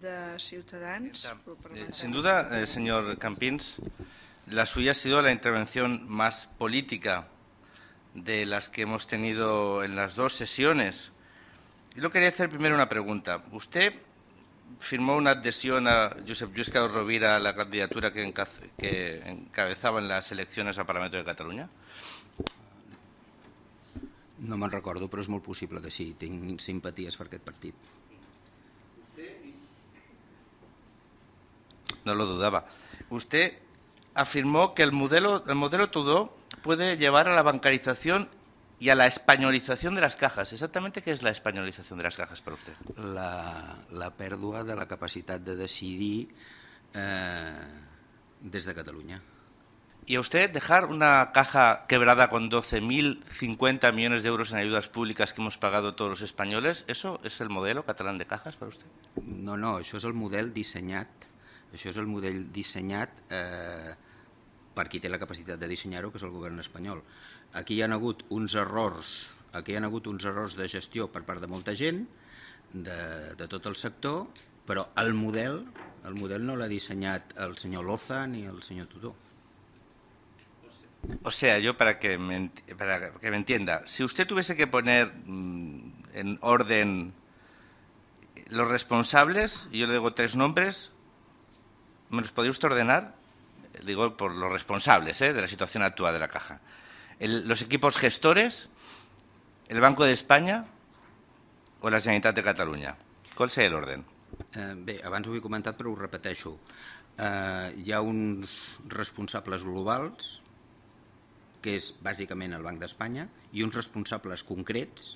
de eh, Sin duda, eh, señor Campins, la suya ha sido la intervención más política de las que hemos tenido en las dos sesiones. Yo quería hacer primero una pregunta. Usted firmó una adhesión a Josep Lluís Rovira a la candidatura que, encabezaba en las elecciones al Parlamento de Cataluña? No me recuerdo, pero es muy posible que sí. Tengo simpatías para este partido. no lo dudaba. Usted afirmó que el modelo, el modelo Tudó puede llevar a la bancarización y a la españolización de las cajas. ¿Exactamente qué es la españolización de las cajas para usted? La, la de la capacidad de decidir eh, desde Cataluña. ¿Y a usted dejar una caja quebrada con 12.050 millones de euros en ayudas públicas que hemos pagado todos los españoles, eso es el modelo catalán de cajas para usted? No, no, Eso es el modelo diseñado. Això és el model dissenyat eh, per qui té la capacitat de dissenyar-ho, que és el govern espanyol. Aquí hi ha hagut uns errors, aquí hi ha hagut uns errors de gestió per part de molta gent, de, de tot el sector, però el model, el model no l'ha dissenyat el senyor Loza ni el senyor Tudó. O sea, yo para que, me, para que me entienda, si usted tuviese que poner mm, en orden los responsables, yo le digo tres nombres, ¿me los podría usted ordenar? Digo, por los responsables ¿eh? de la situación actual de la caja. El, los equipos gestores, el Banco de Espanya o la Generalitat de Catalunya. Qual el orden? Eh, bé, abans ho he comentat, però ho repeteixo. Eh, hi ha uns responsables globals, que és bàsicament el Banc d'Espanya, i uns responsables concrets,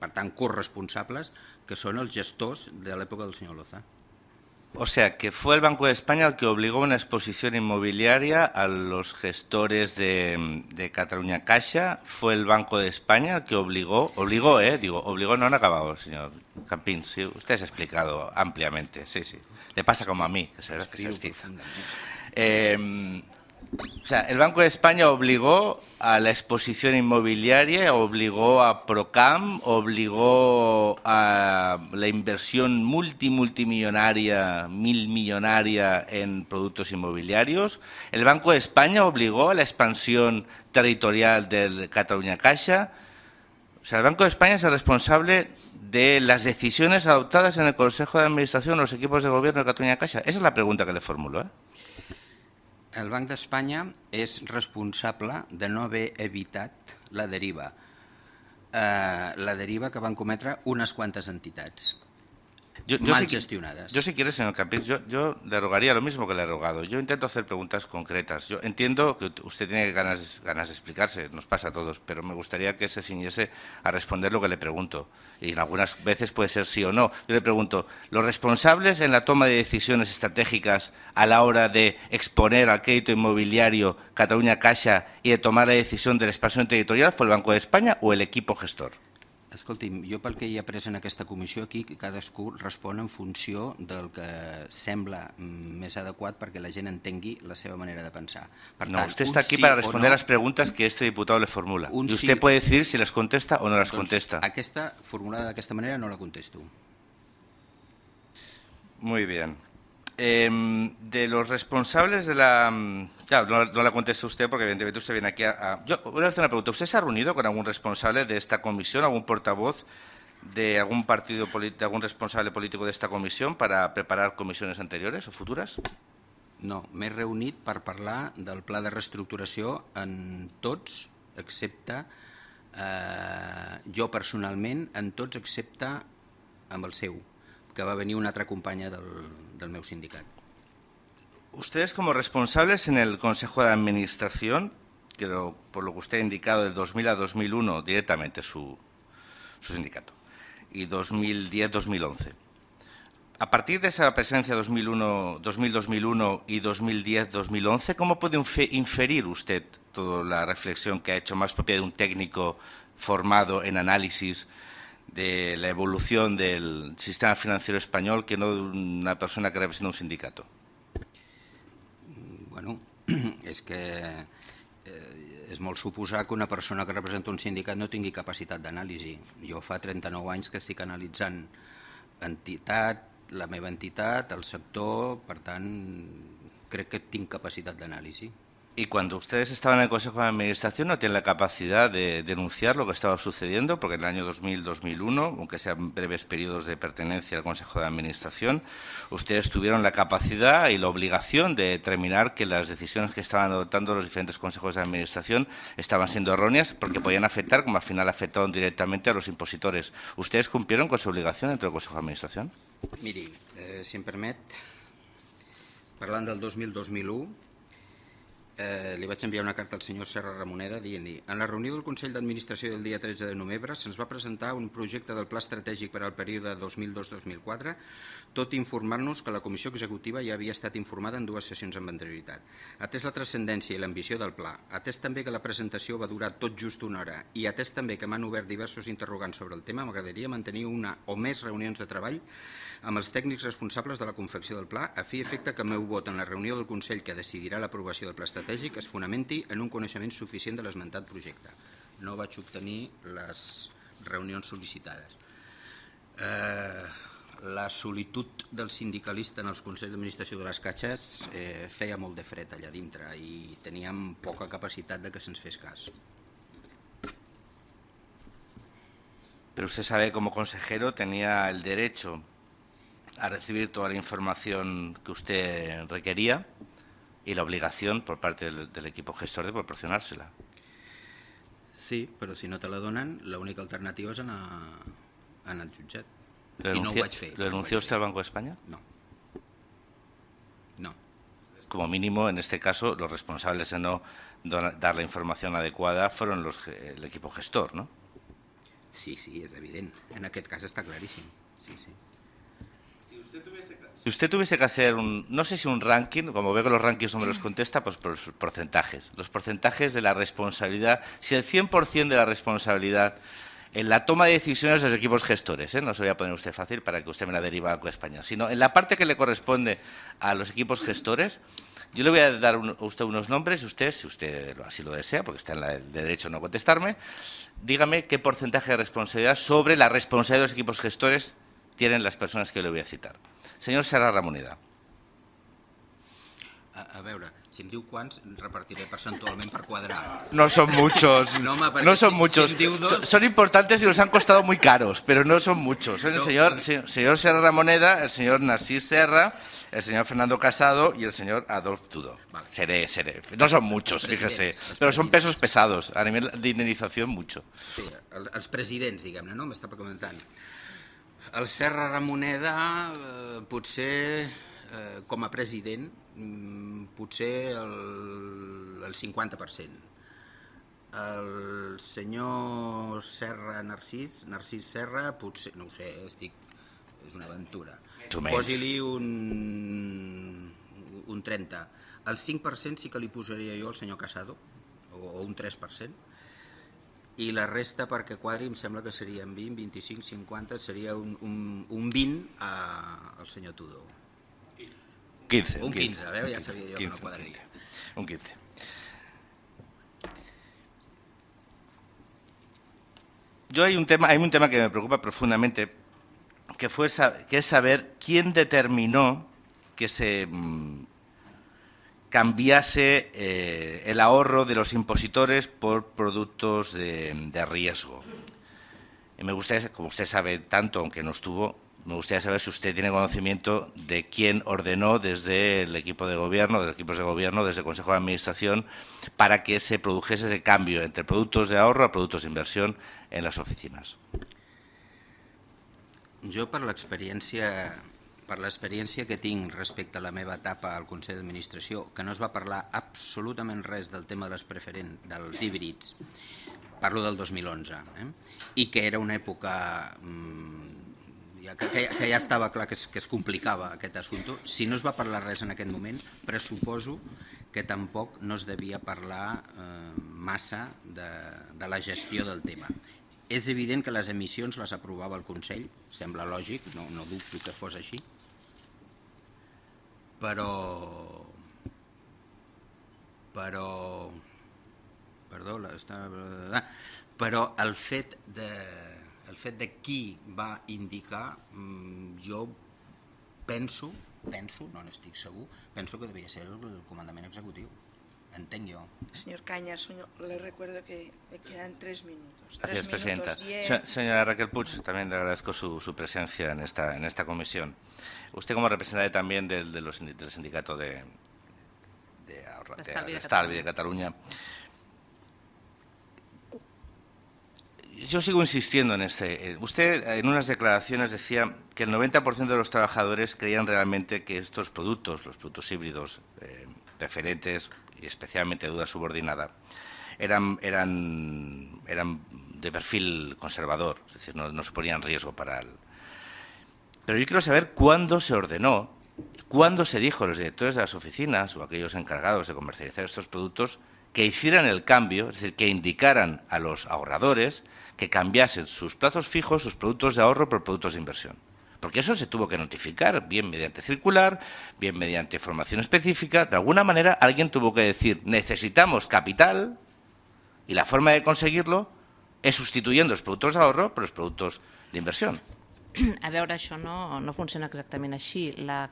per tant corresponsables, que són els gestors de l'època del senyor Loza. O sea, que fue el Banco de España el que obligó una exposición inmobiliaria a los gestores de, Cataluña Caixa. Fue el Banco de España el que obligó, obligó, eh, digo, obligó, no han acabado, señor Campín. Sí, usted se ha explicado ampliamente, sí, sí. Le pasa como a mí, que se, que se eh, em, el Banco de España obligó a la exposición inmobiliaria, obligó a Procam, obligó a la inversión multimultimillonaria, mil millonaria en productos inmobiliarios. El Banco de España obligó a la expansión territorial del Cataluña Caixa. O sea, el Banco de España es el responsable de las decisiones adoptadas en el Consejo de Administración los equipos de gobierno de Cataluña Caixa. Esa es la pregunta que le formulo. ¿eh? El Banc d'Espanya és responsable de no haver evitat la deriva, eh, la deriva que van cometre unes quantes entitats. Yo, si, Yo, si quieres, en el yo, le rogaría lo mismo que le he rogado. Yo intento hacer preguntas concretas. Yo entiendo que usted tiene ganas, ganas de explicarse, nos pasa a todos, pero me gustaría que se ciñese a responder lo que le pregunto. Y en algunas veces puede ser sí o no. Yo le pregunto, ¿los responsables en la toma de decisiones estratégicas a la hora de exponer al crédito inmobiliario Cataluña Caixa y de tomar la decisión de la expansión territorial fue el Banco de España o el equipo gestor? Escolti'm, jo pel que hi ha pres en aquesta comissió aquí, cadascú respon en funció del que sembla mm, més adequat perquè la gent entengui la seva manera de pensar. Per tant, no, usted está aquí sí para responder no, las preguntas que este diputado le formula. Un y usted sí, puede decir si les contesta o no les doncs, contesta. Aquesta, formulada d'aquesta manera, no la contesto. Muy bien. Eh, de los responsables de la... Mm, claro, no, no, la contesta usted porque evidentemente usted viene aquí a... a... Yo voy a hacer una pregunta. ¿Usted se ha reunido con algún responsable de esta comisión, algún portavoz de algún partido, político, algún responsable político de esta comisión para preparar comisiones anteriores o futuras? No, m'he reunit per parlar del pla de reestructuració en tots, excepte eh, jo personalment, en tots excepte amb el seu. que va a venir una otra companya del, del meu Ustedes como responsables en el Consejo de Administración, que por lo que usted ha indicado de 2000 a 2001 directamente su, su sindicato, y 2010-2011. A partir de esa presencia 2000-2001 y 2010-2011, ¿cómo puede inferir usted toda la reflexión que ha hecho más propia de un técnico formado en análisis de la evolución del sistema financiero español que no de una persona que representa un sindicato? Bueno, és que eh, és molt suposar que una persona que representa un sindicat no tingui capacitat d'anàlisi. Jo fa 39 anys que estic analitzant entitat, la meva entitat, el sector, per tant, crec que tinc capacitat d'anàlisi. Y cuando ustedes estaban en el Consejo de Administración, ¿no tienen la capacidad de denunciar lo que estaba sucediendo? Porque en el año 2000-2001, aunque sean breves periodos de pertenencia al Consejo de Administración, ustedes tuvieron la capacidad y la obligación de determinar que las decisiones que estaban adoptando los diferentes consejos de Administración estaban siendo erróneas porque podían afectar, como al final afectaron directamente a los impositores. ¿Ustedes cumplieron con su obligación dentro del Consejo de Administración? Mire, eh, si me em permite, hablando del 2000-2001, Eh, li vaig enviar una carta al senyor Serra Ramoneda dient-li en la reunió del Consell d'Administració del dia 13 de novembre se'ns va presentar un projecte del Pla Estratègic per al període 2002-2004, tot informant-nos que la Comissió Executiva ja havia estat informada en dues sessions amb anterioritat. Atès la transcendència i l'ambició del pla, atès també que la presentació va durar tot just una hora i atès també que m'han obert diversos interrogants sobre el tema, m'agradaria mantenir una o més reunions de treball amb els tècnics responsables de la confecció del pla a fi efecte que el meu vot en la reunió del Consell que decidirà l'aprovació del Pla Estratègic estratègic es fonamenti en un coneixement suficient de l'esmentat projecte. No vaig obtenir les reunions sol·licitades. Eh, la solitud del sindicalista en els Consells d'Administració de les Caixes eh, feia molt de fred allà dintre i teníem poca capacitat de que se'ns fes cas. Pero usted sabe, como consejero, tenía el derecho a recibir toda la información que usted requería y la obligación por parte del, equipo gestor de proporcionársela. Sí, pero si no te la donan, la única alternativa es a jutjat. ¿Lo denunció usted al Banco de España? No. No. Como mínimo, en este caso, los responsables de no dar la información adecuada fueron los, el equipo gestor, ¿no? Sí, sí, es evidente. En aquel caso está clarísimo. Sí, sí si usted tuviese que hacer un, no sé si un ranking, como veo que los rankings no me los contesta, pues por los porcentajes. Los porcentajes de la responsabilidad, si el 100% de la responsabilidad en la toma de decisiones de los equipos gestores, ¿eh? no se voy a poner usted fácil para que usted me la deriva a España, sino en la parte que le corresponde a los equipos gestores, yo le voy a dar a usted unos nombres, usted, si usted así lo desea, porque está en el derecho a no contestarme, dígame qué porcentaje de responsabilidad sobre la responsabilidad de los equipos gestores tienen las personas que le voy a citar. Señor Serra Ramoneda. A, a si em diu repartiré percentualment per No son muchos, no, son muchos. Em son importantes y los han costado muy caros, pero no son muchos. Son el señor, señor Serra Ramoneda, el señor Narcís Serra, el señor Fernando Casado y el señor Adolf Tudo. Seré, seré. No son muchos, fíjese, pero son pesos pesados, a nivel de indemnización mucho. Sí, los presidentes, diguem ¿no? no? para comenzar El Serra Ramoneda, eh, potser eh, com a president, mm, potser el, el 50%. El senyor Serra Narcís, Narcís Serra, potser, no ho sé, estic, és una aventura. Posi-li un, un 30. El 5% sí que li posaria jo al senyor Casado, o, o un 3%, ...y la resta para que cuadre, em sembla que serían 20, 25, 50, ...sería un, un, un 20 a, al señor Tudor. 15. Un 15, 15 sabía yo que no quadraria. Un 15. Yo hay un tema, hay un tema que me preocupa profundamente, que fue que es saber quién determinó que se mm, cambiase eh, el ahorro de los impositores por productos de, riesgo. Y me gustaría, como usted sabe tanto, aunque no estuvo, me gustaría saber si usted tiene conocimiento de quién ordenó desde el equipo de gobierno, de los equipos de gobierno, desde el Consejo de Administración, para que se produjese ese cambio entre productos de ahorro a productos de inversión en las oficinas. Yo, para la experiencia... per l'experiència que tinc respecte a la meva etapa al Consell d'Administració, que no es va parlar absolutament res del tema de les preferents dels híbrids, parlo del 2011, eh? i que era una època mm, ja, que, que, que ja estava clar que es, que es complicava aquest assumpte. Si no es va parlar res en aquest moment, pressuposo que tampoc no es devia parlar eh, massa de, de la gestió del tema. És evident que les emissions les aprovava el Consell, sembla lògic, no, no dubto que fos així, però però perdó, la, però el fet de el fet de qui va indicar mm, jo penso, penso, no n'estic segur, penso que devia ser el comandament executiu. Señor Cañas, le recuerdo que le quedan tres minutos. presidenta. Señora Raquel Puig, también le agradezco su, su, presencia en esta, en esta comisión. Usted como representante también del, del sindicato de, de, de, de, Cataluña, yo sigo insistiendo en este. Eh, usted en unas declaraciones decía que el 90% de los trabajadores creían realmente que estos productos, los productos híbridos, eh, referentes, y especialmente deuda subordinada, eran, eran, eran de perfil conservador, es decir, no, no suponían riesgo para él. Pero yo quiero saber cuándo se ordenó, cuándo se dijo a los directores de las oficinas o a aquellos encargados de comercializar estos productos que hicieran el cambio, es decir, que indicaran a los ahorradores que cambiasen sus plazos fijos, sus productos de ahorro por productos de inversión. porque eso se tuvo que notificar, bien mediante circular, bien mediante formación específica. De alguna manera alguien tuvo que decir, necesitamos capital y la forma de conseguirlo és productos els ahorro d'ahorro los productos de d'inversió. A veure, això no, no funciona exactament així. La,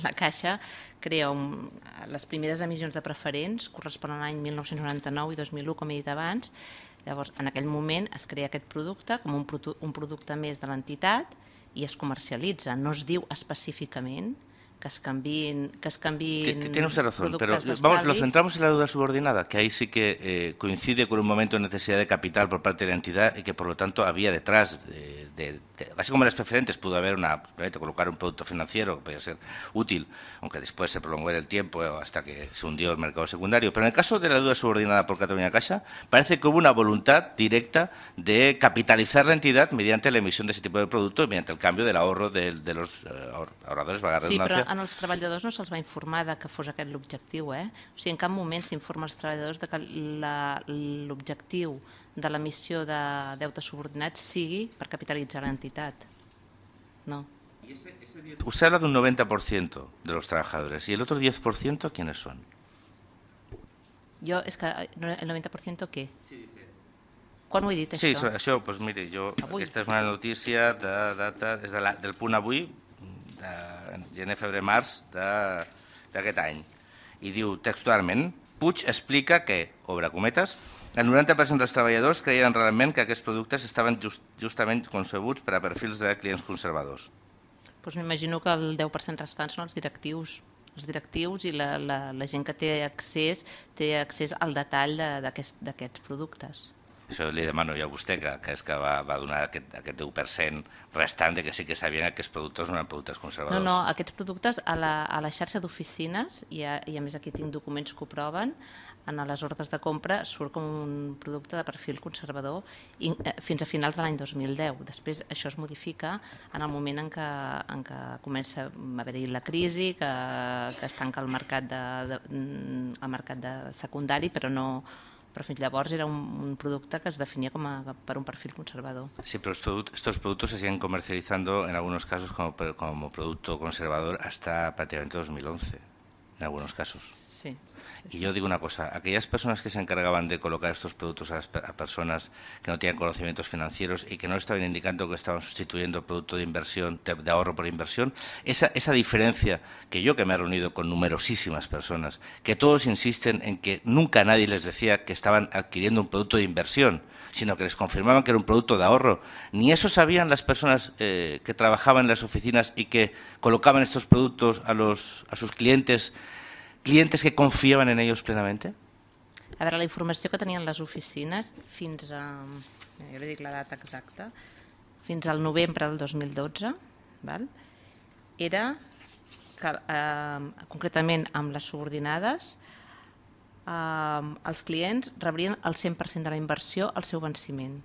la Caixa crea un, les primeres emissions de preferents corresponen a l'any 1999 i 2001, com he dit abans. Llavors, en aquell moment es crea aquest producte com un, un producte més de l'entitat, i es comercialitza. No es diu específicament que es cambien, que es cambien que, Tienes usted razón, pero vamos, lo centramos en la deuda subordinada, que ahí sí que eh, coincide con un momento de necesidad de capital por parte de la entidad y que por lo tanto había detrás de, así como en las preferentes pudo haber una, colocar un producto financiero que podía ser útil, aunque después se prolongó el tiempo hasta que se hundió el mercado secundario. Pero en el caso de la deuda subordinada por Cataluña Caixa, parece que hubo una voluntad directa de capitalizar la entidad mediante la emisión de ese tipo de producto y mediante el cambio del ahorro de, los eh, ahorradores. sí, pero a los trabajadores no se les va informar de que fos aquest l'objectiu. Eh? O sigui, en se informa a los trabajadores de que el objetivo... de l'emissió de deute subordinat sigui per capitalitzar l'entitat. No. Usted habla de un 90% de los trabajadores. ¿Y el otro 10% quiénes son? Yo, es que eh, el 90% què? Sí, Quan ho he dicho això? Sí, Eso, pues mire, jo, avui. aquesta és una notícia de data, és de la, del punt avui, de gener, febrer, març d'aquest any. I diu textualment, Puig explica que, obre cometes, el 90% dels treballadors creien realment que aquests productes estaven just, justament concebuts per a perfils de clients conservadors. Pues M'imagino que el 10% restant són els directius els directius i la, la, la gent que té accés té accés al detall d'aquests productes això li demano jo a vostè, que, que és que va, va donar aquest, aquest 10% restant de que sí que sabien que aquests productes no eren productes conservadors. No, no, aquests productes a la, a la xarxa d'oficines, i, i a més aquí tinc documents que ho proven, en les ordres de compra surt com un producte de perfil conservador i, eh, fins a finals de l'any 2010. Després això es modifica en el moment en què, en què comença a haver-hi la crisi, que, que es tanca el mercat, de, de, el mercat de secundari, però no, però fins llavors era un, un producte que es definia com a, per un perfil conservador. Sí, però estos productos se siguen comercializando en algunos casos como, como producto conservador hasta prácticamente 2011, en algunos casos. Y yo digo una cosa, aquellas personas que se encargaban de colocar estos productos a, personas que no tenían conocimientos financieros y que no estaban indicando que estaban sustituyendo producto de inversión, de, ahorro por inversión, esa, esa diferencia que yo que me he reunido con numerosísimas personas, que todos insisten en que nunca nadie les decía que estaban adquiriendo un producto de inversión, sino que les confirmaban que era un producto de ahorro. Ni eso sabían las personas eh, que trabajaban en las oficinas y que colocaban estos productos a, los, a sus clientes clientes que confiaven en ells plenament? A veure, la informació que tenien les oficines fins a... Jo li dic la data exacta. Fins al novembre del 2012, val? era que, eh, concretament amb les subordinades, eh, els clients rebrien el 100% de la inversió al seu venciment.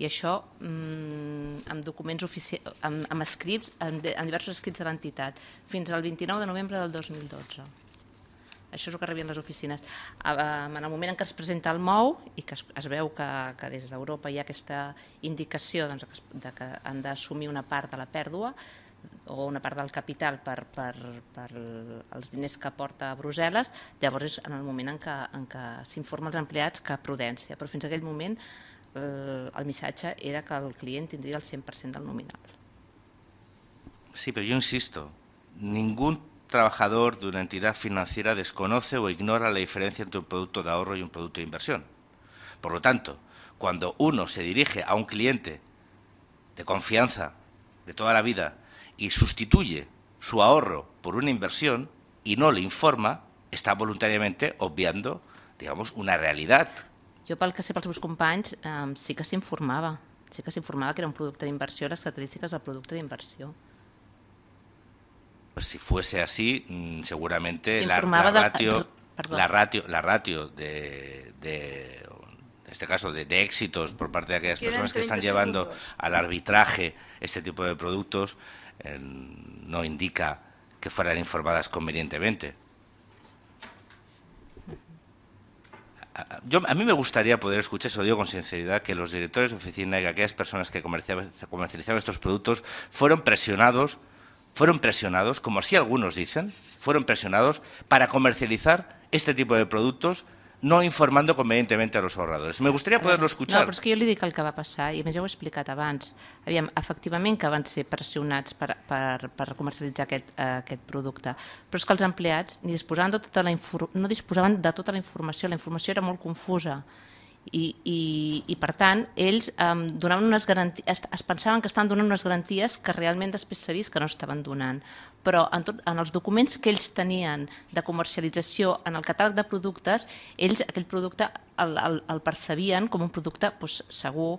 I això mm, amb documents ofici amb, amb escrits, amb, amb diversos escrits de l'entitat, fins al 29 de novembre del 2012. Això és el que a les oficines. Ah, en el moment en què es presenta el MOU i que es, veu que, que des d'Europa hi ha aquesta indicació doncs, de que han d'assumir una part de la pèrdua o una part del capital per, per, per els diners que porta a Brussel·les, llavors és en el moment en què, en què s'informa els empleats que prudència, però fins a aquell moment eh, el missatge era que el client tindria el 100% del nominal. Sí, però jo insisto, ningú trabajador de una entidad financiera desconoce o ignora la diferencia entre un producto de ahorro y un producto de inversión. Por lo tanto, cuando uno se dirige a un cliente de confianza de toda la vida y sustituye su ahorro por una inversión y no le informa, está voluntariamente obviando, digamos, una realidad. Yo para que sé para meus compañeros, em, sí que informaba, sí que informaba que era un de inversión, las característiques del de inversión si fuese así, mm, seguramente la, ratio, de... la, ratio, la ratio de, de este caso, de, éxitos por parte de aquellas personas que están llevando al arbitraje este tipo de productos, eh, no indica que fueran informadas convenientemente. A, yo, a mí me gustaría poder escuchar, eso digo con sinceridad, que los directores de oficina y aquellas personas que comercializaban estos productos fueron presionados fueron presionados, como así algunos dicen, fueron presionados para comercializar este tipo de productos no informando convenientemente a los ahorradores. Me gustaría poderlo escuchar. No, però és que jo li dic el que va passar, i a més ja ho he explicat abans. Aviam, efectivament que van ser pressionats per, per, per comercialitzar aquest, eh, aquest producte, però és que els empleats ni disposaven de tota la no disposaven de tota la informació, la informació era molt confusa. I, i, i per tant, ells um, donaven unes garanties, es, es pensaven que estan donant unes garanties que realment després s'ha vist que no estaven donant però en, tot, en els documents que ells tenien de comercialització en el catàleg de productes, ells aquell producte el, el, el percebien com un producte doncs, segur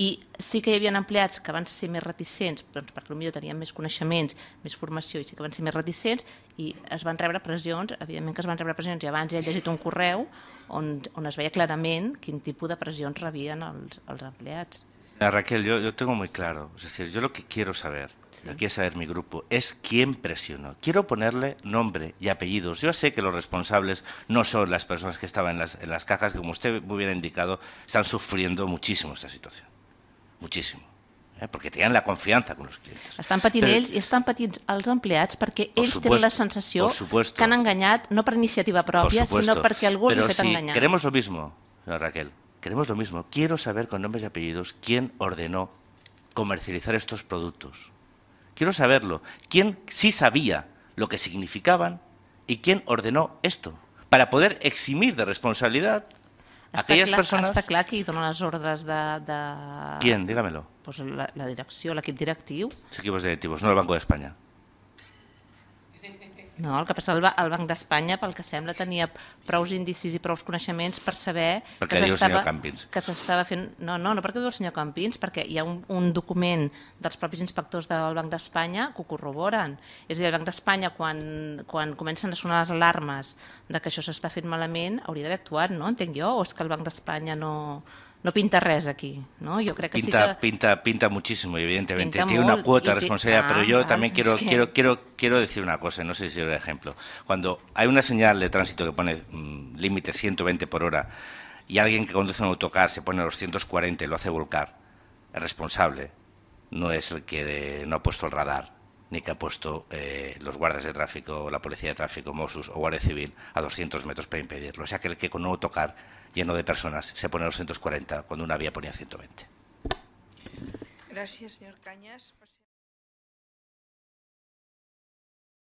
i sí que hi havia empleats que van ser més reticents, doncs, perquè potser tenien més coneixements, més formació i sí que van ser més reticents i es van rebre pressions, evidentment que es van rebre pressions i abans ja he llegit un correu on, on es veia clarament quin tipus de pressions rebien els, els empleats. La Raquel, yo, yo tengo muy claro, es decir, yo lo que quiero saber lo saber mi grupo, es quién presionó. Quiero ponerle nombre y apellidos. Yo sé que los responsables no son las personas que estaban en las, cajas, que como usted muy bien ha indicado, están sufriendo muchísimo esta situación. Muchísimo. ¿eh? porque tenían la confianza con los clientes. Están patint y ells i estan patint els empleats perquè ells tenen la sensación que han engañado, no per iniciativa propia sino perquè algú els ha fet engañado queremos lo mismo, Raquel, queremos lo mismo. Quiero saber con nombres y apellidos quién ordenó comercializar estos productos. Quiero saberlo. ¿Quién sí sabía lo que significaban y quién ordenó esto? Para poder eximir de responsabilidad a aquellas personas... Está claro las de... Quién? Dígamelo. Pues la, la el equipo directivo. equipos directivos, no el Banco de España. No, el que passa al el Banc d'Espanya, pel que sembla, tenia prous indicis i prous coneixements per saber perquè que Campins. que s'estava fent... No, no, no perquè diu el senyor Campins, perquè hi ha un, un document dels propis inspectors del Banc d'Espanya que ho corroboren. És a dir, el Banc d'Espanya, quan, quan comencen a sonar les alarmes de que això s'està fent malament, hauria d'haver actuat, no? Entenc jo? O és que el Banc d'Espanya no no pinta res aquí, ¿no? Yo creo que pinta, sí que... pinta, pinta muchísimo, evidentemente. Tiene una cuota de responsabilidad, pero ah, yo también quiero, quiero, quiero, quiero decir una cosa, no sé si es el ejemplo. Cuando hay una señal de tránsito que pone mm, límite 120 por hora y alguien que conduce un autocar se pone a 140, y lo hace volcar, el responsable no es el que eh, no ha puesto el radar ni que ha puesto eh, los guardias de tráfico, la policía de tráfico, Mossos o Guardia Civil a 200 metros para impedirlo. O sea, que el que con un autocar lleno de personas, se ponen 240 cuando una vía ponía 120. Gracias, señor Cañas.